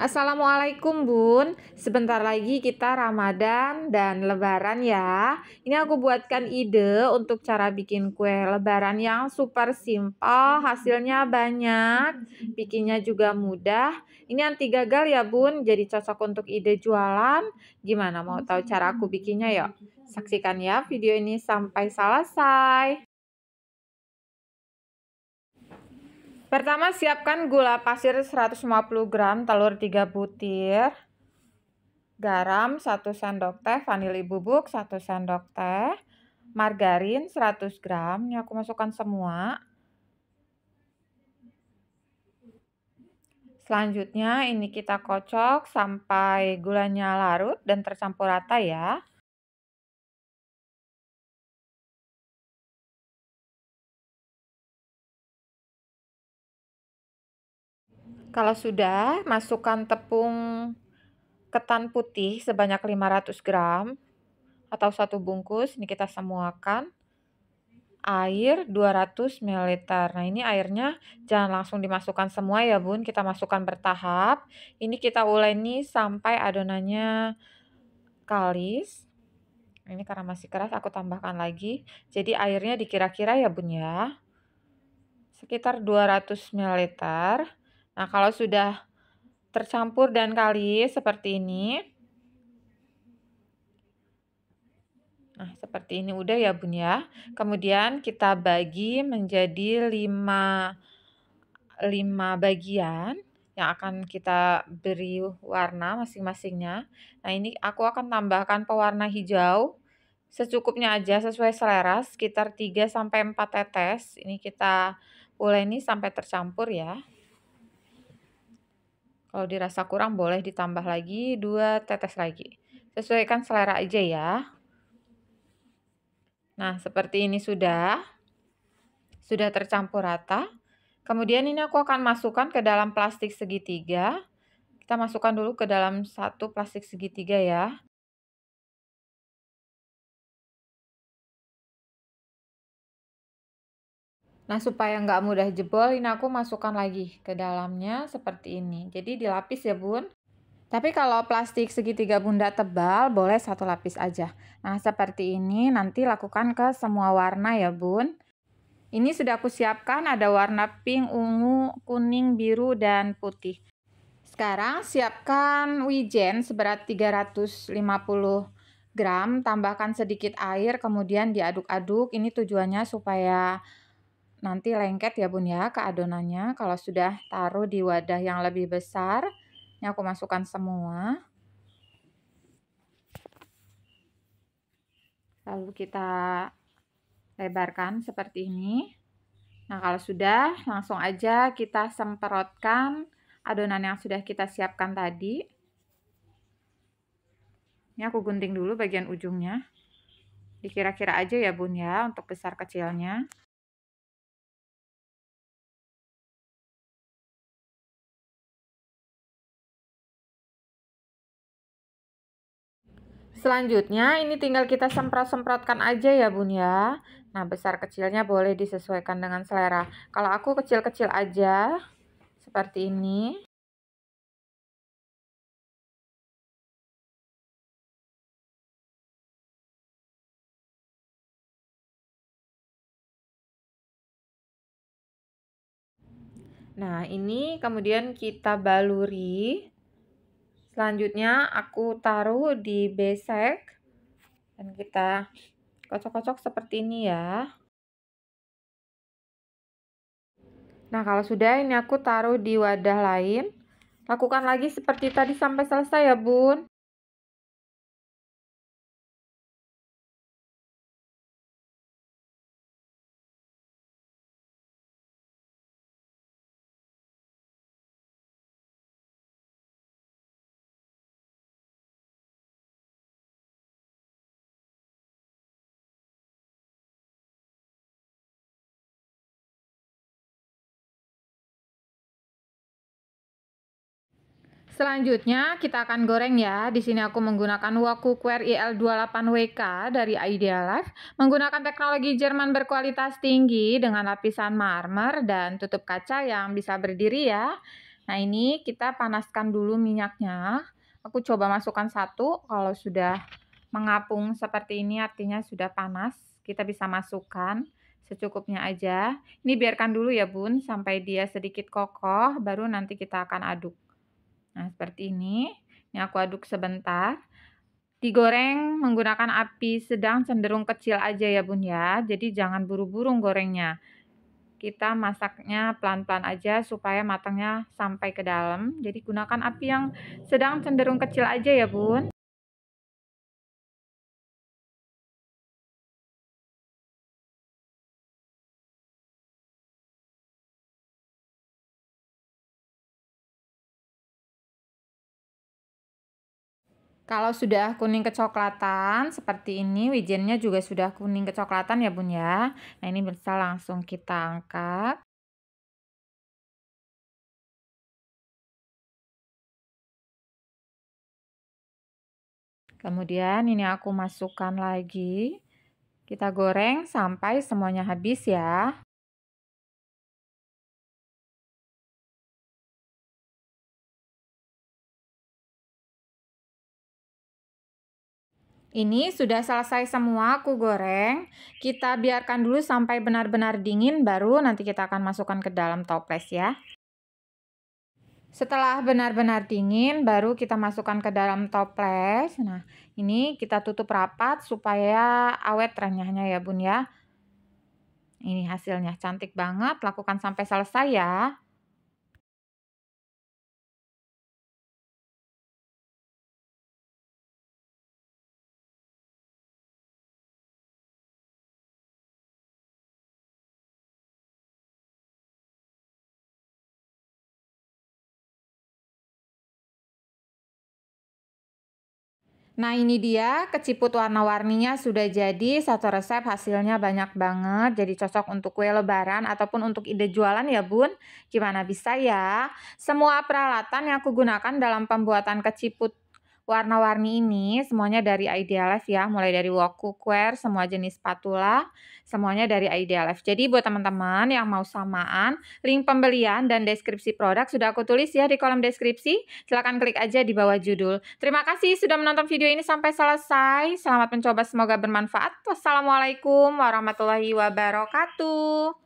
Assalamualaikum Bun, sebentar lagi kita Ramadan dan Lebaran ya. Ini aku buatkan ide untuk cara bikin kue Lebaran yang super simple, hasilnya banyak, bikinnya juga mudah. Ini anti gagal ya Bun, jadi cocok untuk ide jualan. Gimana mau tahu cara aku bikinnya yuk? Saksikan ya video ini sampai selesai. Pertama siapkan gula pasir 150 gram, telur 3 butir, garam 1 sendok teh, vanili bubuk 1 sendok teh, margarin 100 gram, ini aku masukkan semua. Selanjutnya ini kita kocok sampai gulanya larut dan tercampur rata ya. Kalau sudah, masukkan tepung ketan putih sebanyak 500 gram atau satu bungkus. Ini kita semuakan. Air 200 ml. Nah, ini airnya jangan langsung dimasukkan semua ya, Bun. Kita masukkan bertahap. Ini kita uleni sampai adonannya kalis. Ini karena masih keras, aku tambahkan lagi. Jadi airnya dikira-kira ya, Bun ya. Sekitar 200 ml Nah, kalau sudah tercampur dan kalis seperti ini. Nah, seperti ini udah ya bun ya. Kemudian kita bagi menjadi 5, 5 bagian yang akan kita beri warna masing-masingnya. Nah, ini aku akan tambahkan pewarna hijau secukupnya aja sesuai selera sekitar 3 sampai 4 tetes. Ini kita uleni sampai tercampur ya. Kalau dirasa kurang boleh ditambah lagi dua tetes lagi. Sesuaikan selera aja ya. Nah, seperti ini sudah. Sudah tercampur rata. Kemudian ini aku akan masukkan ke dalam plastik segitiga. Kita masukkan dulu ke dalam satu plastik segitiga ya. Nah, supaya nggak mudah jebol, ini aku masukkan lagi ke dalamnya seperti ini. Jadi dilapis ya, Bun. Tapi kalau plastik segitiga bunda tebal, boleh satu lapis aja. Nah, seperti ini nanti lakukan ke semua warna ya, Bun. Ini sudah aku siapkan ada warna pink, ungu, kuning, biru, dan putih. Sekarang siapkan wijen seberat 350 gram, tambahkan sedikit air, kemudian diaduk-aduk. Ini tujuannya supaya Nanti lengket ya bun ya ke adonannya. Kalau sudah taruh di wadah yang lebih besar, ini aku masukkan semua. Lalu kita lebarkan seperti ini. Nah kalau sudah langsung aja kita semprotkan adonan yang sudah kita siapkan tadi. Ini aku gunting dulu bagian ujungnya. Dikira-kira aja ya bun ya untuk besar kecilnya. Selanjutnya ini tinggal kita semprot-semprotkan aja ya bun ya. Nah besar kecilnya boleh disesuaikan dengan selera. Kalau aku kecil-kecil aja seperti ini. Nah ini kemudian kita baluri Selanjutnya aku taruh di besek dan kita kocok-kocok seperti ini ya. Nah kalau sudah ini aku taruh di wadah lain. Lakukan lagi seperti tadi sampai selesai ya bun. Selanjutnya kita akan goreng ya. Di sini aku menggunakan wok cookware IL28WK dari Idealife menggunakan teknologi Jerman berkualitas tinggi dengan lapisan marmer dan tutup kaca yang bisa berdiri ya. Nah, ini kita panaskan dulu minyaknya. Aku coba masukkan satu. Kalau sudah mengapung seperti ini artinya sudah panas. Kita bisa masukkan secukupnya aja. Ini biarkan dulu ya, Bun, sampai dia sedikit kokoh baru nanti kita akan aduk. Nah, seperti ini. Ini aku aduk sebentar. Digoreng menggunakan api sedang cenderung kecil aja ya bun ya. Jadi jangan buru-buru gorengnya. Kita masaknya pelan-pelan aja supaya matangnya sampai ke dalam. Jadi gunakan api yang sedang cenderung kecil aja ya bun. Kalau sudah kuning kecoklatan seperti ini, wijennya juga sudah kuning kecoklatan ya bun ya. Nah ini bisa langsung kita angkat. Kemudian ini aku masukkan lagi. Kita goreng sampai semuanya habis ya. Ini sudah selesai semua aku goreng. Kita biarkan dulu sampai benar-benar dingin baru nanti kita akan masukkan ke dalam toples ya. Setelah benar-benar dingin baru kita masukkan ke dalam toples. Nah, ini kita tutup rapat supaya awet renyahnya ya Bun ya. Ini hasilnya cantik banget, lakukan sampai selesai ya. Nah ini dia keciput warna-warninya sudah jadi satu resep hasilnya banyak banget jadi cocok untuk kue lebaran ataupun untuk ide jualan ya bun gimana bisa ya semua peralatan yang aku gunakan dalam pembuatan keciput Warna-warni ini semuanya dari IDLF ya, mulai dari wok cookware, semua jenis spatula, semuanya dari IDLF. Jadi buat teman-teman yang mau samaan, link pembelian dan deskripsi produk sudah aku tulis ya di kolom deskripsi. Silahkan klik aja di bawah judul. Terima kasih sudah menonton video ini sampai selesai. Selamat mencoba, semoga bermanfaat. Wassalamualaikum warahmatullahi wabarakatuh.